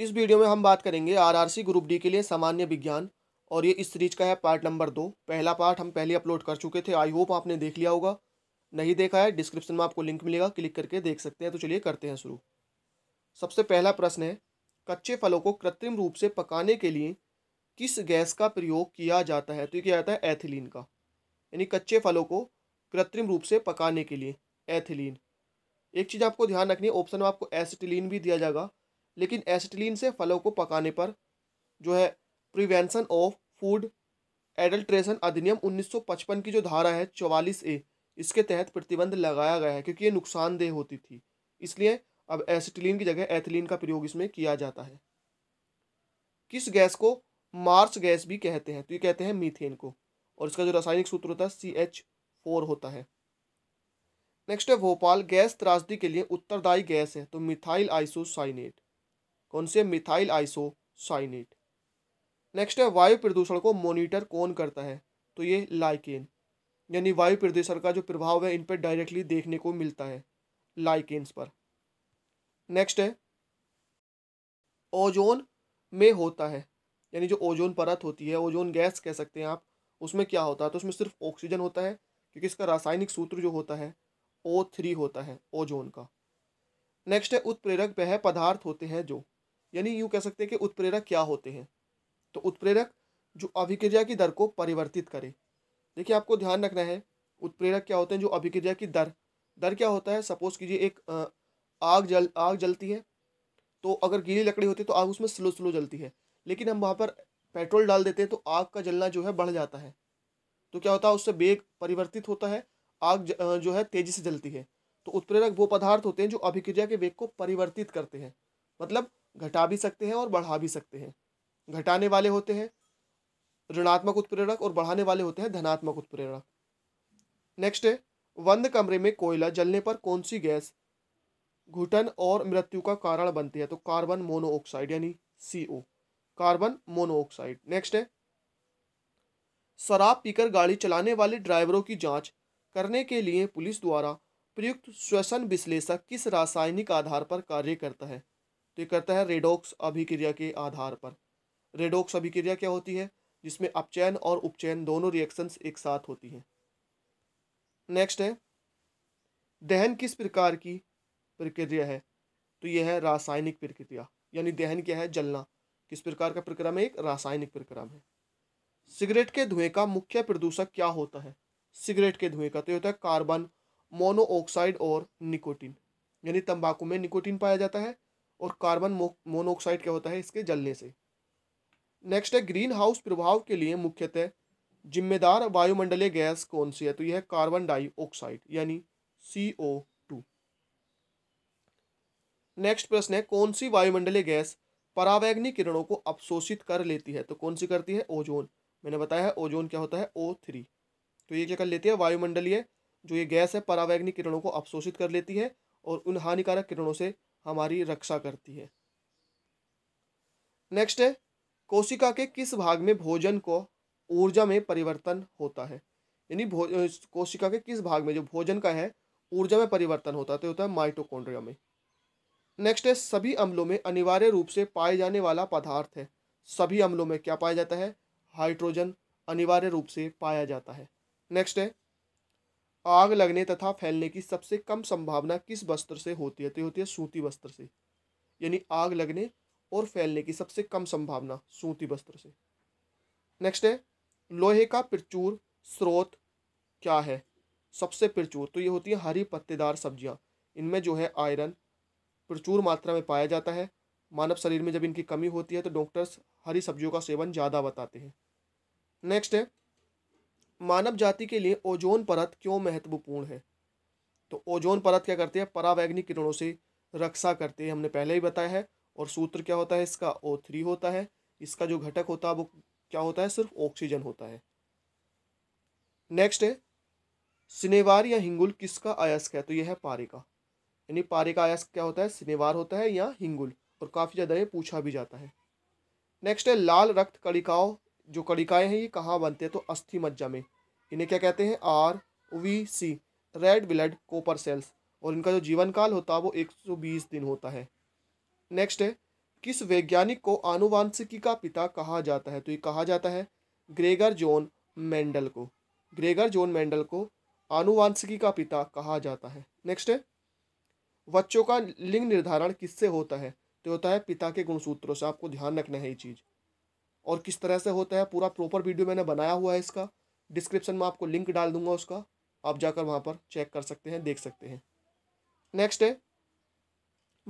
इस वीडियो में हम बात करेंगे आरआरसी ग्रुप डी के लिए सामान्य विज्ञान और ये इस सीरीज का है पार्ट नंबर दो पहला पार्ट हम पहले अपलोड कर चुके थे आई होप आपने देख लिया होगा नहीं देखा है डिस्क्रिप्शन में आपको लिंक मिलेगा क्लिक करके देख सकते हैं तो चलिए करते हैं शुरू सबसे पहला प्रश्न है कच्चे फलों को कृत्रिम रूप से पकाने के लिए किस गैस का प्रयोग किया जाता है तो ये किया जाता है एथिलीन का यानी कच्चे फलों को कृत्रिम रूप से पकाने के लिए एथिलीन एक चीज़ आपको ध्यान रखनी है ऑप्शन में आपको एसिटिलीन भी दिया जाएगा लेकिन एसिटिलीन से फलों को पकाने पर जो है प्रिवेंशन ऑफ फूड एडल्ट्रेशन अधिनियम 1955 की जो धारा है चौवालीस ए इसके तहत प्रतिबंध लगाया गया है क्योंकि ये नुकसानदेह होती थी इसलिए अब एसिटिलीन की जगह एथिलीन का प्रयोग इसमें किया जाता है किस गैस को मार्स गैस भी कहते हैं तो ये कहते हैं मीथेन को और इसका जो रासायनिक सूत्र होता है सी एच फोर होता है नेक्स्ट है भोपाल गैस त्रासदी के लिए उत्तरदायी गैस है तो मिथाइल आइसोसाइनेट कौन से मिथाइल आइसोसाइनेट नेक्स्ट है वायु प्रदूषण को मॉनिटर कौन करता है तो ये लाइकेन यानी वायु प्रदूषण का जो प्रभाव है इन पर डायरेक्टली देखने को मिलता है लाइकेन्स पर नेक्स्ट है ओजोन में होता है यानी जो ओजोन परत होती है ओजोन गैस कह सकते हैं आप उसमें क्या होता है तो उसमें सिर्फ ऑक्सीजन होता है क्योंकि इसका रासायनिक सूत्र जो होता है ओ थ्री होता है ओजोन का नेक्स्ट है उत्प्रेरक वह पदार्थ होते हैं जो यानी यूँ कह सकते हैं कि उत्प्रेरक क्या होते हैं तो उत्प्रेरक जो अभिक्रिया की दर को परिवर्तित करे देखिए आपको ध्यान रखना है उत्प्रेरक क्या होते हैं जो अभिक्रिया की दर दर क्या होता है सपोज कीजिए एक आग जल आग जलती है तो अगर गीली लकड़ी होती है तो आग उसमें स्लो स्लो जलती है लेकिन हम वहाँ पर पेट्रोल डाल देते हैं तो आग का जलना जो है बढ़ जाता है तो क्या होता है उससे वेग परिवर्तित होता है आग जो है तेज़ी से जलती है तो उत्प्रेरक वो पदार्थ होते हैं जो अभिक्रिया के वेग को परिवर्तित करते हैं मतलब घटा भी सकते हैं और बढ़ा भी सकते हैं घटाने वाले होते हैं ऋणात्मक उत्प्रेरक और बढ़ाने वाले होते हैं धनात्मक उत्प्रेरक नेक्स्ट है बंद कमरे में कोयला जलने पर कौन सी गैस घुटन और मृत्यु का कारण बनती है तो कार्बन मोनोऑक्साइड यानी सी कार्बन मोनोऑक्साइड नेक्स्ट है शराब पीकर गाड़ी चलाने वाले ड्राइवरों की जांच करने के लिए पुलिस द्वारा प्रयुक्त श्वसन विश्लेषक किस रासायनिक आधार पर कार्य करता है तो ये करता है रेडोक्स अभिक्रिया के आधार पर रेडोक्स अभिक्रिया क्या होती है जिसमें अपचयन और उपचयन दोनों रिएक्शंस एक साथ होती हैं नेक्स्ट है दहन किस प्रकार की प्रक्रिया है तो यह है रासायनिक प्रक्रिया यानी दहन क्या है जलना किस प्रकार का प्रक्रम है एक रासायनिक प्रक्रम है सिगरेट के धुएं का मुख्य प्रदूषक क्या होता है सिगरेट के धुएं का तो होता है कार्बन मोनोऑक्साइड और निकोटिन यानी तंबाकू में निकोटिन पाया जाता है और कार्बन मोनोऑक्साइड क्या होता है इसके जलने से नेक्स्ट है ग्रीन हाउस प्रभाव के लिए मुख्यतः जिम्मेदार वायुमंडलीय गैस कौन सी है तो यह कार्बन डाइऑक्साइड यानी सी ओ टू नेक्स्ट प्रश्न है कौन सी वायुमंडलीय गैस परावैग्नि किरणों को अवशोषित कर लेती है तो कौन सी करती है ओजोन मैंने बताया है ओजोन क्या होता है ओ थ्री तो ये क्या कर लेती है वायुमंडलीय जो ये गैस है परावैग्नि किरणों को अवशोषित कर लेती है और उन हानिकारक किरणों से हमारी रक्षा करती है नेक्स्ट है कोशिका के किस भाग में भोजन को ऊर्जा में परिवर्तन होता है यानी कोशिका के किस भाग में जो भोजन का है ऊर्जा में परिवर्तन होता है तो होता है माइटोकॉन्ड्रिया में नेक्स्ट है सभी अम्लों में अनिवार्य रूप से पाए जाने वाला पदार्थ है सभी अम्लों में क्या पाया जाता है हाइड्रोजन अनिवार्य रूप से पाया जाता है नेक्स्ट है आग लगने तथा फैलने की सबसे कम संभावना किस वस्त्र से होती है तो होती है सूती वस्त्र से यानी आग लगने और फैलने की सबसे कम संभावना सूती वस्त्र से नेक्स्ट है लोहे का प्रचुर स्रोत क्या है सबसे प्रचुर तो ये होती है हरी पत्तेदार सब्जियाँ इनमें जो है आयरन प्रचुर मात्रा में पाया जाता है मानव शरीर में जब इनकी कमी होती है तो डॉक्टर्स हरी सब्जियों का सेवन ज़्यादा बताते हैं नेक्स्ट है मानव जाति के लिए ओजोन परत क्यों महत्वपूर्ण है तो ओजोन परत क्या करती है परावैग्निक किरणों से रक्षा करती है हमने पहले ही बताया है और सूत्र क्या होता है इसका ओ थ्री होता है इसका जो घटक होता है वो क्या होता है सिर्फ ऑक्सीजन होता है नेक्स्ट है सिनेवार या हिंगुल किसका अयस्क है तो यह है पारे का यानी पारे का अयस्क क्या होता है सिनेवार होता है या हिंगुल और काफ़ी ज़्यादा ये पूछा भी जाता है नेक्स्ट है लाल रक्त कणिकाओं जो कणिकाएँ हैं ये कहाँ बनते हैं तो अस्थि मज्जा में इन्हें क्या कहते हैं R B C red blood corpuscles और इनका जो जीवन काल होता है वो 120 दिन होता है नेक्स्ट है किस वैज्ञानिक को आनुवांशिकी का पिता कहा जाता है तो ये कहा जाता है ग्रेगर जॉन मेंडल को ग्रेगर जॉन मेंडल को आनुवांशिकी का पिता कहा जाता है नेक्स्ट है बच्चों का लिंग निर्धारण किससे होता है तो होता है पिता के गुणसूत्रों से आपको ध्यान रखना है ये चीज़ और किस तरह से होता है पूरा प्रॉपर वीडियो मैंने बनाया हुआ है इसका डिस्क्रिप्शन में आपको लिंक डाल दूंगा उसका आप जाकर वहाँ पर चेक कर सकते हैं देख सकते हैं नेक्स्ट है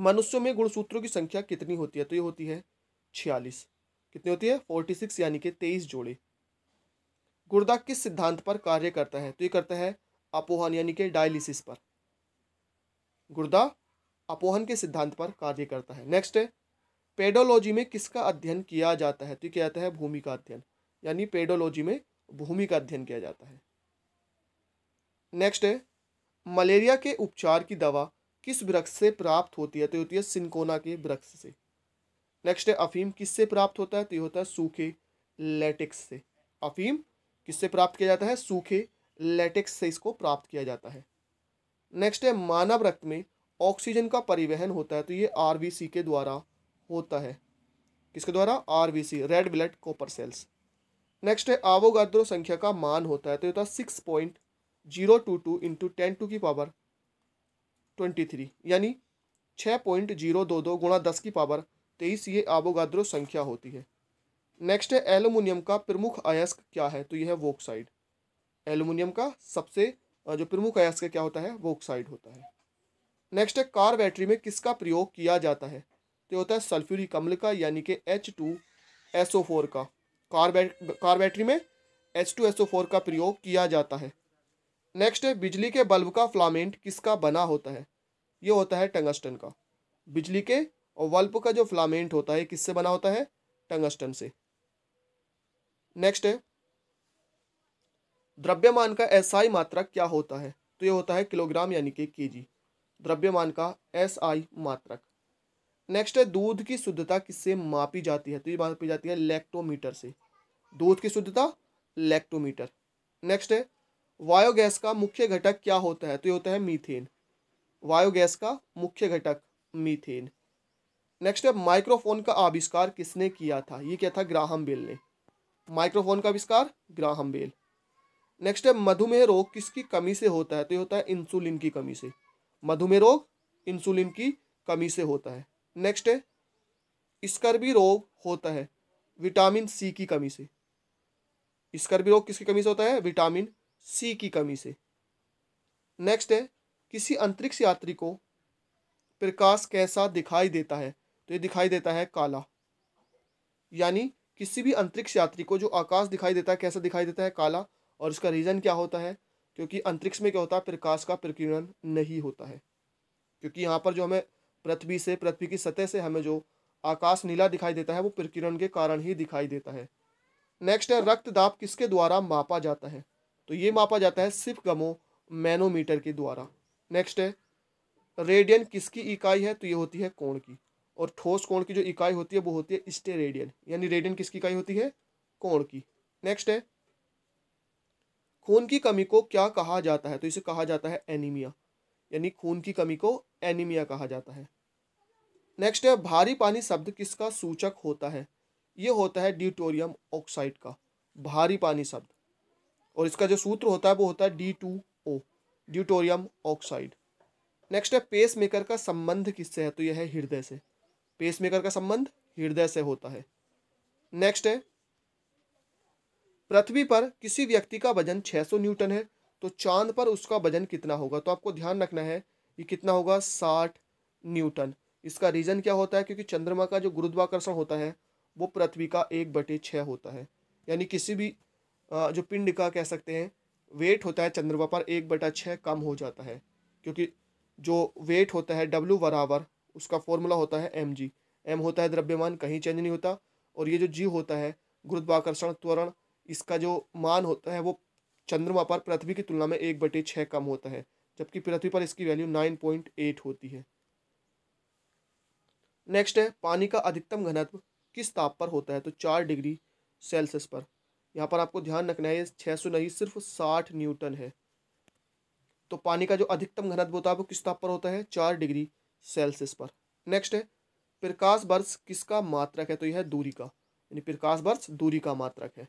मनुष्यों में गुणसूत्रों की संख्या कितनी होती है तो ये होती है छियालीस कितनी होती है फोर्टी सिक्स यानी कि तेईस जोड़े गुर्दा किस सिद्धांत पर कार्य करता है तो ये करता है अपोहन यानी कि डायलिसिस पर गुर्दा अपोहन के सिद्धांत पर कार्य करता है नेक्स्ट है पेडोलॉजी में किसका अध्ययन किया जाता है तो क्या कहता है भूमि का अध्ययन यानी पेडोलॉजी में भूमि का अध्ययन किया जाता है नेक्स्ट है मलेरिया के उपचार की दवा किस वृक्ष से प्राप्त होती है तो होती है सिंकोना के वृक्ष से नेक्स्ट है अफीम किससे प्राप्त होता है तो ये होता है सूखे लेटेक्स से अफीम किससे प्राप्त किया जाता है सूखे लेटेक्स से इसको प्राप्त किया जाता है नेक्स्ट है मानव रक्त में ऑक्सीजन का परिवहन होता है तो ये आरबीसी के द्वारा होता है किसके द्वारा R B C red blood corpuscles next है आवोगाद्रो संख्या का मान होता है तो ये होता है six point zero two two into ten to की पावर ट्वेंटी थ्री यानी छः पॉइंट जीरो दो दो गुणा दस की पावर तेईस ये आवोगाद्रो संख्या होती है नेक्स्ट है एलुमिनियम का प्रमुख अयस्क क्या है तो यह है वोक्साइड एलुमिनियम का सबसे जो प्रमुख अयस्क क्या होता है वोक्साइड होता है नेक्स्ट है कार बैटरी में किसका प्रयोग किया जाता है तो ये होता है सल्फ्यूरिक अम्ल का यानी कि H two S O four का कार बैट कार बैटरी में H two S O four का प्रयोग किया जाता है नेक्स्ट है बिजली के बल्ब का फ्लामेंट किसका बना होता है ये होता है टंगस्टन का बिजली के और बल्ब का जो फ्लामेंट होता है किससे बना होता है टंगस्टन से नेक्स्ट है द्रव्यमान का एसआई मात्रक क्या होता है तो ये होता है किलोग्राम यानी कि के जी द्रव्यमान का एसआई मात्रक नेक्स्ट है दूध की शुद्धता किससे मापी जाती है तो ये मापी जाती है लैक्टोमीटर से दूध की शुद्धता लैक्टोमीटर नेक्स्ट है वायोगैस का मुख्य घटक क्या होता है तो ये होता है मीथेन वायोगैस का मुख्य घटक मीथेन नेक्स्ट है माइक्रोफोन का आविष्कार किसने किया था ये क्या था ग्राहम बेल ने माइक्रोफोन का आविष्कार ग्राहम बेल नेक्स्ट है मधुमेह रोग किसकी कमी से होता है तो ये होता है इंसुलिन की कमी से मधुमेह रोग इंसुलिन की कमी से होता है नेक्स्ट है स्कर्बी रोग होता है विटामिन सी की कमी से स्कर्बी रोग किसकी कमी से होता है विटामिन सी की कमी से नेक्स्ट है किसी अंतरिक्ष यात्री को प्रकाश कैसा दिखाई देता है तो ये दिखाई देता है काला यानी किसी भी अंतरिक्ष यात्री को जो आकाश दिखाई देता है कैसा दिखाई देता है काला और इसका रीज़न क्या होता है क्योंकि अंतरिक्ष में क्या होता है प्रकाश का प्रकीर्णन नहीं होता है क्योंकि यहाँ पर जो हमें पृथ्वी से पृथ्वी की सतह से हमें जो आकाश नीला दिखाई देता है वो प्रकिरण के कारण ही दिखाई देता है नेक्स्ट है दाब किसके द्वारा मापा जाता है तो ये मापा जाता है सिर्फ गमो मैनोमीटर के द्वारा नेक्स्ट है रेडियन किसकी इकाई है तो ये होती है कोण की और ठोस कोण की जो इकाई होती है वो होती है स्टे रेडियन यानी रेडियन किसकी इकाई होती है कोण की नेक्स्ट है खून की कमी को क्या कहा जाता है तो इसे कहा जाता है एनीमिया यानी खून की कमी को एनीमिया कहा जाता है नेक्स्ट है भारी पानी शब्द किसका सूचक होता है ये होता है ड्यूटोरियम ऑक्साइड का भारी पानी शब्द और इसका जो सूत्र होता है वो होता है D two O deuterium oxide next है पेस मेकर का संबंध किससे है तो यह है हृदय से पेस मेकर का संबंध हृदय से होता है नेक्स्ट है पृथ्वी पर किसी व्यक्ति का वजन 600 न्यूटन है तो चांद पर उसका वजन कितना होगा तो आपको ध्यान रखना है ये कितना होगा साठ न्यूटन इसका रीज़न क्या होता है क्योंकि चंद्रमा का जो गुरुत्वाकर्षण होता है वो पृथ्वी का एक बटे छः होता है यानी किसी भी जो पिंड का कह सकते हैं वेट होता है चंद्रमा पर एक बटा छः कम हो जाता है क्योंकि जो वेट होता है डब्ल्यू बराबर उसका फॉर्मूला होता है एम जी एम होता है द्रव्यमान कहीं चेंज नहीं होता और ये जो जी होता है गुरुत्वाकर्षण त्वरण इसका जो मान होता है वो चंद्रमा पर पृथ्वी की तुलना में एक बटे छः कम होता है जबकि पृथ्वी पर इसकी वैल्यू नाइन पॉइंट एट होती है नेक्स्ट है पानी का अधिकतम घनत्व किस ताप पर होता है तो चार डिग्री सेल्सियस पर यहाँ पर आपको ध्यान रखना है छः सौ नहीं सिर्फ साठ न्यूटन है तो पानी का जो अधिकतम घनत्व होता है वो किस ताप पर होता है चार डिग्री सेल्सियस पर नेक्स्ट है प्रकाश वर्ष किसका मात्रक है तो यह है दूरी का यानी प्रकाश वर्ष दूरी का मात्रक है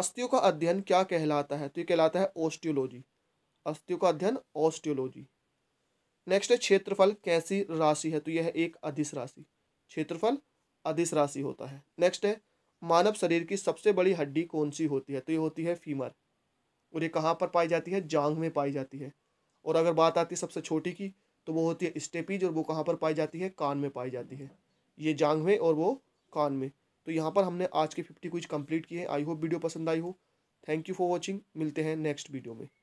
अस्थियों का अध्ययन क्या कहलाता है तो ये कहलाता है ऑस्टियोलॉजी अस्थियों का अध्ययन ऑस्टियोलॉजी नेक्स्ट है क्षेत्रफल कैसी राशि है तो यह है एक अधिस राशि क्षेत्रफल अधिस राशि होता है नेक्स्ट है मानव शरीर की सबसे बड़ी हड्डी कौन सी होती है तो ये होती है फीमर और ये कहाँ पर पाई जाती है जांग में पाई जाती है और अगर बात आती है सबसे छोटी की तो वो होती है स्टेपीज और वो कहाँ पर पाई जाती है कान में पाई जाती है ये जांग में और वो कान में तो यहाँ पर हमने आज के फिफ्टी कुछ कंप्लीट किए हैं आई होप वीडियो पसंद आई हो थैंक यू फॉर वॉचिंग मिलते हैं नेक्स्ट वीडियो में